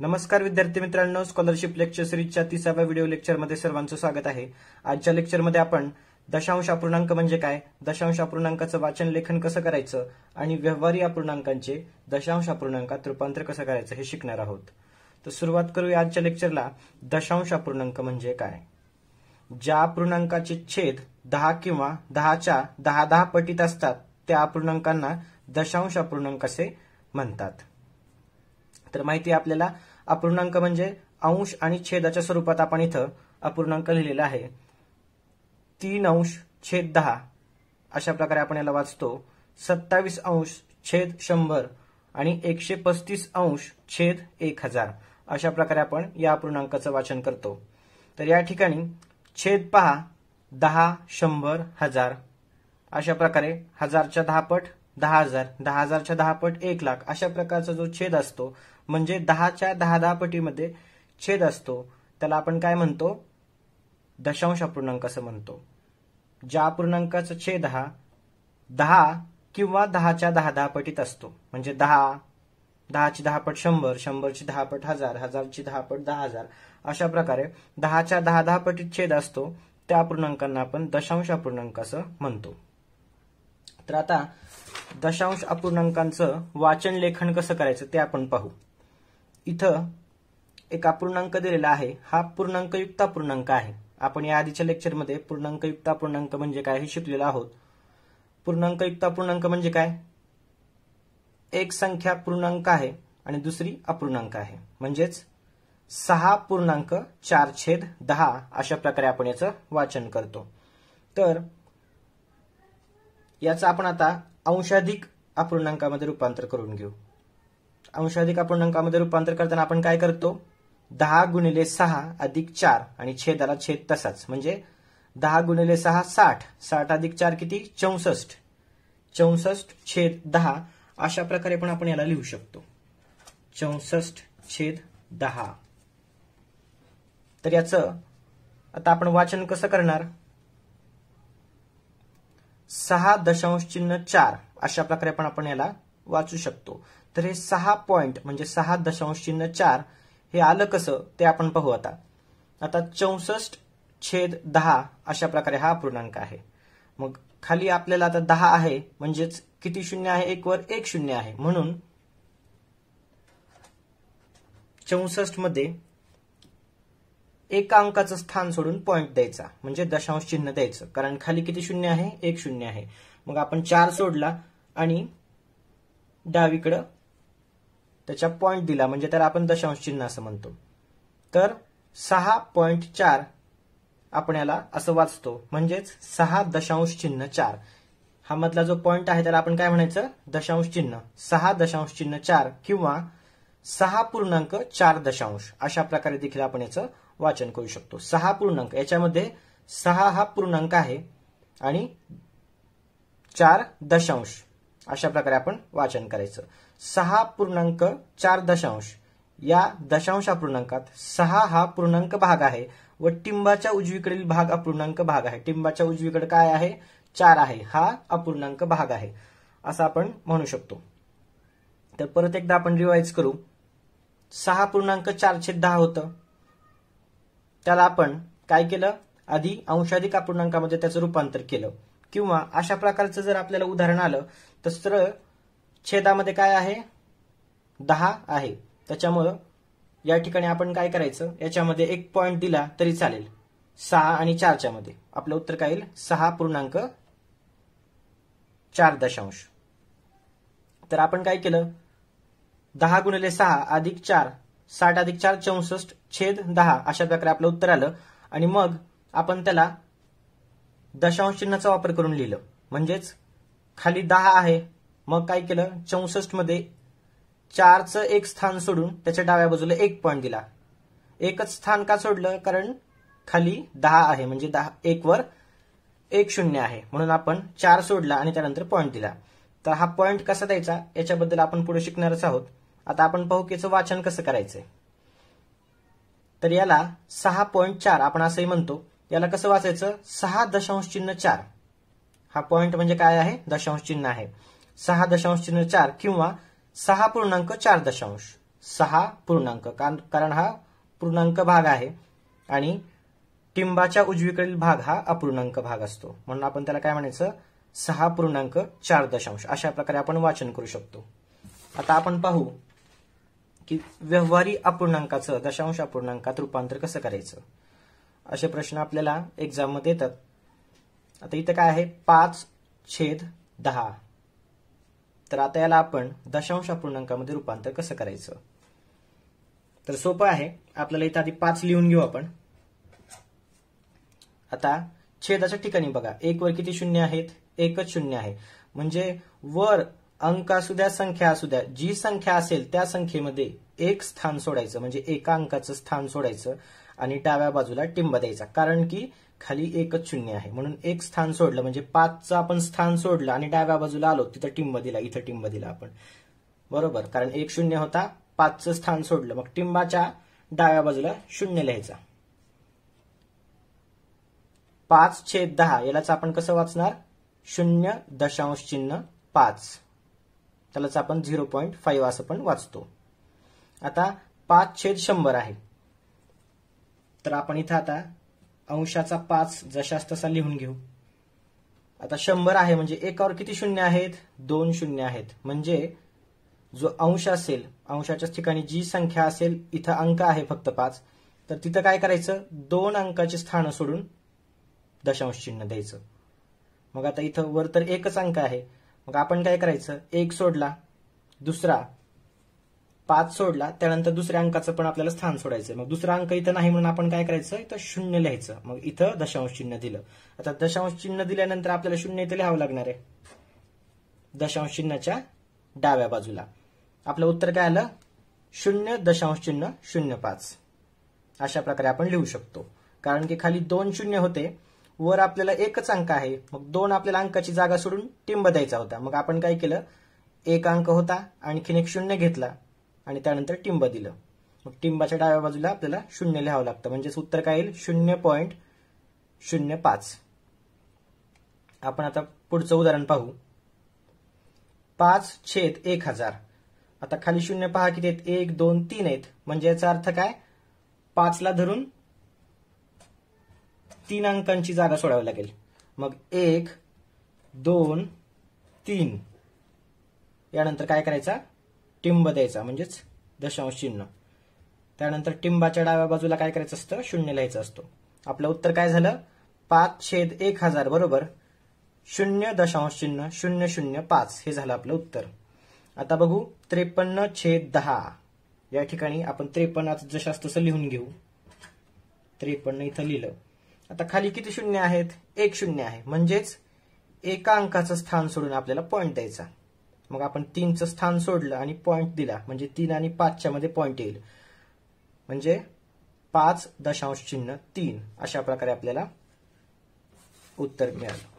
नमस्कार विद्यार्थी मित्रांनो स्कॉलरशिप लेक्चर सिरीजच्या तिसाव्या व्हिडिओ लेक्चरमध्ये सर्वांचं स्वागत आहे आजच्या लेक्चरमध्ये आपण दशांश अपूर्णांक म्हणजे काय दशांश अपूर्णांकाचं वाचन लेखन कसं करायचं आणि व्यवहारी अपूर्णांकांचे दशांश अपूर्णांकात रूपांतर कसं करायचं हे शिकणार आहोत तर सुरुवात करूया आजच्या लेक्चरला दशांश अपूर्णांक म्हणजे काय ज्या अपूर्णांकाचे छेद दहा किंवा दहाच्या दहा दहा पटीत असतात त्या अपूर्णांकांना दशांश अपूर्णांक असे म्हणतात तर माहिती आहे आपल्याला अपूर्णांक म्हणजे अंश आणि छेदाच्या स्वरूपात आपण इथं अपूर्णांक लिहिलेला आहे तीन अंश छेद दहा अशा प्रकारे आपण याला वाचतो सत्तावीस अंश छेद शंभर आणि एकशे पस्तीस अंश छेद एक हजार अशा प्रकारे आपण या अपूर्णांकाचं वाचन करतो तर या ठिकाणी छेद पहा दहा शंभर हजार अशा प्रकारे हजारच्या दहा पट दहा हजार दहा हजारच्या दहा पट एक लाख अशा प्रकारचा जो छेद असतो म्हणजे दहाच्या दहा दहा पटीमध्ये छेद असतो त्याला आपण काय म्हणतो दशांश अपूर्णांक असं म्हणतो ज्या अपूर्णांकाचा छेद हा दहा किंवा दहाच्या दहा दहा पटीत असतो म्हणजे दहा दहाची दहा पट शंभर शंभरची दहा पट हजार हजारची दहा पट दहा हजार अशा प्रकारे दहाच्या दहा दहा पटीत छेद असतो त्या अपूर्णांकांना आपण दशांश अपूर्णांक असं म्हणतो तर आता दशांश अपूर्णांकांचं वाचन लेखन कसं करायचं ते आपण पाहू इथं एक अपूर्णांक दिलेला आहे हा पूर्णांकयुक्त पूर्णांक आहे आपण या आधीच्या लेक्चरमध्ये पूर्णांकयुक्त पूर्णांक म्हणजे काय हे शिकलेलो आहोत पूर्णांकयुक्त पूर्णांक म्हणजे काय एक संख्या पूर्णांक आहे आणि दुसरी अपूर्णांक आहे म्हणजेच सहा पूर्णांक चार छेद दहा अशा प्रकारे आपण याचं वाचन करतो तर याचं आपण आता अंशाधिक अपूर्णांकामध्ये रूपांतर करून घेऊ अंशाधिक अपूर्णांकामध्ये रूपांतर करताना आपण काय करतो दहा गुणिले सहा अधिक चार आणि छेदाला छेद तसाच म्हणजे दहा गुणिले सहा साठ साठ अधिक चार किती चौसष्ट चौसष्ट छेद दहा अशा प्रकारे पण आपण याला लिहू शकतो चौसष्ट छेद दहा तर याच आता आपण वाचन कसं करणार सहा दशांश चिन्ह चार अशा प्रकारे पण आपण याला वाचू शकतो तर हे सहा पॉइंट म्हणजे सहा दशांश चिन्ह चार हे आलं कसं ते आपण पाहू आता आता चौसष्ट छेद दहा अशा प्रकारे हा पूर्णांक आहे मग खाली आपल्याला आता दहा आहे म्हणजेच किती शून्य आहे एक वर एक शून्य आहे म्हणून चौसष्ट मध्ये एका अंकाचं स्थान सोडून पॉइंट द्यायचा म्हणजे दशांश चिन्ह द्यायचं कारण खाली किती शून्य आहे एक शून्य आहे मग आपण चार सोडला आणि डावीकडं त्याच्या पॉईंट दिला म्हणजे त्याला आपण दशांश चिन्ह असं म्हणतो तर सहा पॉइंट चार आपण याला असं वाचतो म्हणजेच सहा दशांश चिन्ह चार हा मधला जो पॉईंट आहे त्याला आपण काय म्हणायचं दशांश चिन्ह सहा दशांश चिन्ह चार किंवा सहा पूर्णांक चार दशांश अशा प्रकारे देखील आपण याचं वाचन करू शकतो सहा पूर्णांक याच्यामध्ये सहा हा पूर्णांक आहे आणि चार दशांश अशा प्रकारे आपण वाचन करायचं सहा पूर्णांक चार दशांश या दशांश अपूर्णांकात सहा हा पूर्णांक भाग आहे व टिंबाच्या उजवीकडील भाग अपूर्णांक भाग आहे टिंबाच्या उजवीकडे काय आहे चार आहे हा अपूर्णांक भाग आहे असं आपण म्हणू शकतो तर परत एकदा आपण रिवाईज करू सहा पूर्णांक छेद दहा होतं त्याला आपण काय केलं आधी अंशाधिक अपूर्णांकामध्ये त्याचं रूपांतर केलं किंवा अशा प्रकारचं जर आपल्याला उदाहरण आलं तर छेदामध्ये काय आहे दहा आहे त्याच्यामुळं या ठिकाणी आपण काय करायचं याच्यामध्ये एक पॉईंट दिला तरी चालेल सहा आणि चारच्या मध्ये आपलं उत्तर काय येईल सहा पूर्णांक चार दशांश तर आपण काय केलं दहा गुणिले सहा अधिक चार साठ अधिक चार चौसष्ट छेद दहा अशा प्रकारे आपलं उत्तर आलं आणि मग आपण त्याला दशांश चिन्हाचा वापर करून लिहिलं म्हणजेच खाली दहा आहे मग काय केलं चौसष्ट मध्ये चारचं एक स्थान सोडून त्याच्या डाव्या बाजूला एक पॉईंट दिला एकच स्थान का सोडलं कारण खाली दहा आहे म्हणजे दहा एक वर एक शून्य आहे म्हणून आपण चार सोडला आणि त्यानंतर पॉईंट दिला तर हा पॉईंट कसा द्यायचा याच्याबद्दल आपण पुढे शिकणारच आहोत आता आपण पाहू की वाचन कसं करायचंय तर याला सहा पॉईंट चार आपण असंही म्हणतो याला कसं वाचायचं सहा दशांश चिन्ह चार हा पॉईंट म्हणजे काय आहे दशांश चिन्ह आहे सहा दशांश चिन्ह चार किंवा सहा पूर्णांक चार दशांश सहा पूर्णांक कारण हा पूर्णांक भाग आहे आणि टिंबाच्या उजवीकडील भाग हा अपूर्णांक भाग असतो म्हणून आपण त्याला काय म्हणायचं सहा पूर्णांक चार दशांश अशा प्रकारे आपण वाचन करू शकतो आता आपण पाहू की व्यवहारी अपूर्णांकाचं दशांश अपूर्णांकात रूपांतर कसं करायचं असे प्रश्न आपल्याला मध्ये येतात आता इथं काय आहे पाच छेद दहा तर आता याला आपण दशांश अपूर्णांकामध्ये रूपांतर कसं करायचं तर सोपं आहे आपल्याला इथं आधी पाच लिहून घेऊ आपण आता छेदाच्या ठिकाणी बघा एक वर किती शून्य आहेत एकच शून्य आहे म्हणजे वर अंक असू द्या संख्या असू द्या जी संख्या असेल त्या संख्येमध्ये एक स्थान सोडायचं म्हणजे एका अंकाचं स्थान सोडायचं आणि डाव्या बाजूला टिंब द्यायचा कारण की खाली एकच शून्य आहे म्हणून एक स्थान सोडलं म्हणजे पाचचं आपण स्थान सोडलं आणि डाव्या बाजूला आलो तिथं टिंब दिला इथं टिंब दिला आपण बरोबर कारण एक शून्य होता पाचचं स्थान सोडलं मग टिंबाच्या डाव्या बाजूला शून्य लिहायचा पाच छेद दहा यालाच आपण कसं वाचणार शून्य दशांश चिन्ह पाच त्यालाच आपण झिरो पॉईंट फाईव्ह असं पण वाचतो आता पाच छेद शंभर आहे तर आपण इथं आता अंशाचा पाच जशास तसा लिहून घेऊ आता शंभर आहे म्हणजे एकावर किती शून्य आहेत दोन शून्य आहेत म्हणजे जो अंश असेल अंशाच्याच ठिकाणी जी संख्या असेल इथं अंक आहे फक्त पाच तर तिथं काय करायचं दोन अंकाचे स्थानं सोडून दशांश चिन्ह द्यायचं मग आता इथं वर तर एकच अंक आहे मग आपण काय करायचं एक सोडला दुसरा पाच सोडला त्यानंतर दुसऱ्या अंकाचं पण आपल्याला स्थान सोडायचं मग दुसरा अंक इथं नाही म्हणून आपण काय करायचं इथं शून्य लिहायचं मग इथं दशांश चिन्ह दिलं आता दशांश चिन्ह दिल्यानंतर आपल्याला शून्य इथं लिहावं लागणार आहे दशांश चिन्हाच्या डाव्या बाजूला आपलं उत्तर काय आलं शून्य दशांश चिन्ह शून्य पाच अशा प्रकारे आपण लिहू शकतो कारण की खाली दोन शून्य होते वर आपल्याला एकच अंक आहे मग दोन आपल्याला अंकाची जागा सोडून टिंब द्यायचा होता मग आपण काय केलं एक अंक होता आणखीन एक शून्य घेतला आणि त्यानंतर टिंब दिलं मग टिंबाच्या डाव्या बाजूला आपल्याला शून्य लिहावं लागतं म्हणजेच उत्तर काय येईल शून्य पॉईंट शून्य पाच आपण आता पुढचं उदाहरण पाहू पाच छेद एक हजार आता खाली शून्य पहा किती आहेत एक दोन तीन आहेत म्हणजे याचा अर्थ काय पाचला धरून तीन अंकांची जागा सोडावी लागेल मग एक दोन तीन यानंतर काय करायचा टिंब द्यायचा म्हणजेच दशांश चिन्ह त्यानंतर टिंबाच्या डाव्या बाजूला काय करायचं असतं शून्य लिहायचं असतो आपलं उत्तर काय झालं पाच छेद एक हजार बरोबर शून्य दशांश चिन्ह शून्य शून्य पाच हे झालं आपलं उत्तर आता बघू त्रेपन्न छेद दहा या ठिकाणी आपण त्रेपन्नाचं जशास तसं लिहून घेऊ त्रेपन्न इथं लिहिलं आता खाली किती शून्य आहेत एक शून्य आहे म्हणजेच एका अंकाचं स्थान सोडून आपल्याला पॉईंट द्यायचा मग आपण तीनचं स्थान सोडलं आणि पॉईंट दिला म्हणजे तीन आणि पाचच्या मध्ये पॉईंट येईल म्हणजे पाच दशांश चिन्ह तीन अशा प्रकारे आपल्याला उत्तर मिळालं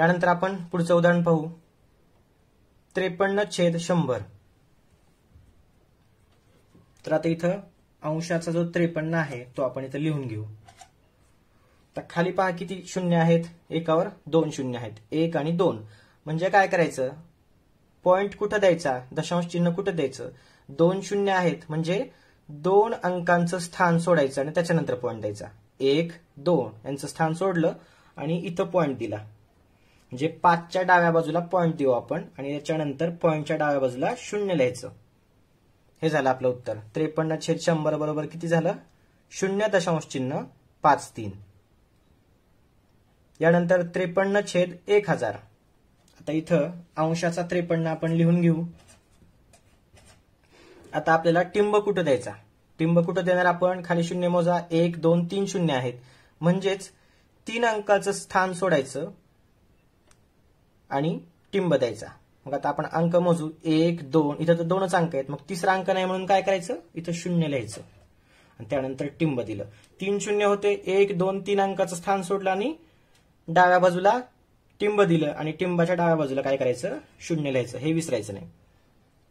यानंतर आपण पुढचं उदाहरण पाहू त्रेपन्न छेद शंभर तर आता इथं अंशाचा जो त्रेपन्न आहे तो आपण इथं लिहून घेऊ तर खाली पहा किती शून्य आहेत एकावर दोन शून्य आहेत एक आणि दोन म्हणजे काय करायचं पॉईंट कुठं द्यायचा दशांश चिन्ह कुठं द्यायचं दोन शून्य आहेत म्हणजे दोन अंकांचं स्थान सोडायचं आणि त्याच्यानंतर पॉईंट द्यायचा एक दोन यांचं स्थान सोडलं आणि इथं पॉईंट दिला म्हणजे पाचच्या डाव्या बाजूला पॉईंट देऊ आपण आणि त्याच्यानंतर पॉईंटच्या डाव्या बाजूला शून्य लिहायचं हे झालं आपलं उत्तर त्रेपन्न छेद शंभर बरोबर किती झालं शून्य दशांश चिन्ह पाच तीन यानंतर त्रेपन्न छेद एक हजार आता इथं अंशाचा त्रेपन्न आपण लिहून घेऊ आता आपल्याला टिंब कुठं द्यायचा टिंब कुठं देणार आपण खाली शून्य मोजा एक दोन तीन शून्य आहेत म्हणजेच तीन अंकाचं स्थान सोडायचं आणि टिंब द्यायचा मग आता आपण अंक मोजू एक दोन इथं तर दोनच अंक आहेत मग तिसरा अंक नाही म्हणून काय करायचं इथं शून्य लिहायचं आणि त्यानंतर टिंब दिलं तीन शून्य होते एक दोन तीन अंकाचं स्थान सोडलं आणि डाव्या बाजूला टिंब दिलं आणि टिंबाच्या डाव्या बाजूला काय करायचं शून्य लिहायचं हे विसरायचं नाही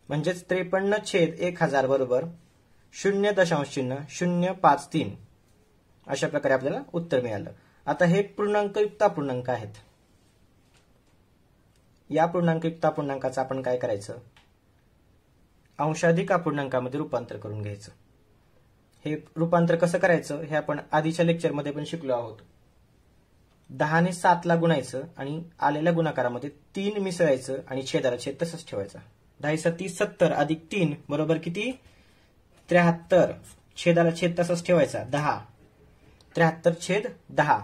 म्हणजेच त्रेपन्न छेद एक हजार बरोबर शून्य दशांश चिन्ह शून्य पाच तीन अशा प्रकारे आपल्याला उत्तर मिळालं आता हे पूर्णांकयुक्त पूर्णांक आहेत या पूर्णांकयुक्त पूर्णांकाचं आपण काय करायचं अंशाधिक अपूर्णांकामध्ये रूपांतर करून घ्यायचं हे रूपांतर कसं करायचं हे आपण आधीच्या लेक्चरमध्ये पण शिकलो आहोत दहाने सातला गुणायचं आणि आलेल्या गुणाकारामध्ये तीन मिसळायचं आणि छेदाला छेद तसंच ठेवायचा दहा तीस सत्तर अधिक तीन बरोबर किती त्र्याहत्तर छेदाला छेद तसाच ठेवायचा दहा त्र्याहत्तर छेद दहा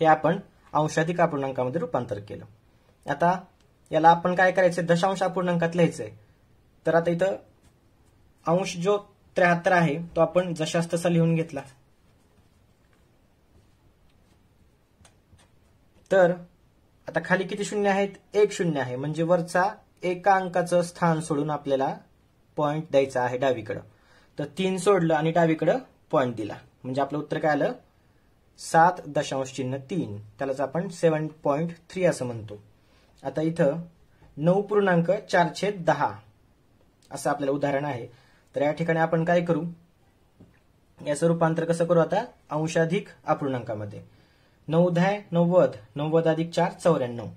हे आपण अंशाधिक अपूर्णांकामध्ये रूपांतर केलं आता याला आपण काय करायचं दशांश अपूर्णांकात लिहायचंय तर आता इथं अंश जो त्र्याहत्तर आहे तो आपण जशास तसा लिहून घेतला तर आता खाली किती शून्य आहेत एक शून्य आहे म्हणजे वरचा एका अंकाचं स्थान सोडून आपल्याला पॉइंट द्यायचा आहे डावीकडं तर तीन सोडलं आणि डावीकडं पॉइंट दिला म्हणजे आपलं उत्तर काय आलं सात दशांश चिन्ह तीन त्यालाच आपण सेवन पॉईंट थ्री असं म्हणतो आता इथं नऊ पूर्णांक चारशे दहा असं आपल्याला उदाहरण आहे तर या ठिकाणी आपण काय करू याचं रूपांतर कसं करू आता अंशाधिक अपूर्णांकामध्ये नऊ दहा नव्वद नव्वद अधिक चार चौऱ्याण्णव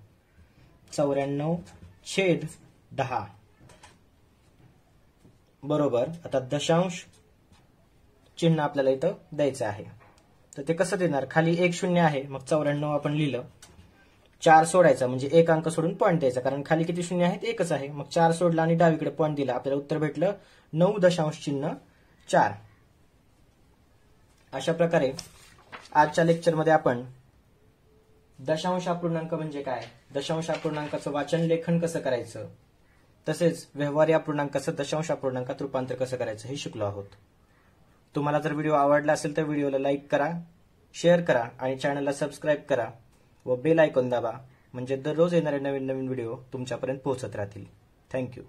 चौऱ्याण्णव छेद दहा बरोबर आता दशांश चिन्ह आपल्याला इथं द्यायचं आहे तर ते कसं देणार खाली एक शून्य आहे मग चौऱ्याण्णव आपण लिहिलं चार सोडायचं म्हणजे एक अंक सोडून पॉईंट द्यायचा कारण खाली किती शून्य आहेत एकच आहे मग चार सोडला आणि डावीकडे पॉईंट दिला आपल्याला उत्तर भेटलं नऊ दशांश चिन्ह चार अशा प्रकारे आजच्या लेक्चरमध्ये आपण दशांश अपूर्णांक म्हणजे काय दशांश अपूर्णांकाचं वाचन लेखन कसं करायचं तसेच व्यवहारी पूर्णांकाचं दशांश अपूर्णांकात रूपांतर कसं करायचं हे शिकलो आहोत तुम्हाला जर व्हिडिओ आवडला असेल तर व्हिडिओला लाईक करा शेअर करा आणि चॅनलला सबस्क्राईब करा व बेल आयकॉन दाबा म्हणजे दररोज येणारे नवीन नवीन व्हिडिओ तुमच्यापर्यंत पोहोचत राहतील थँक्यू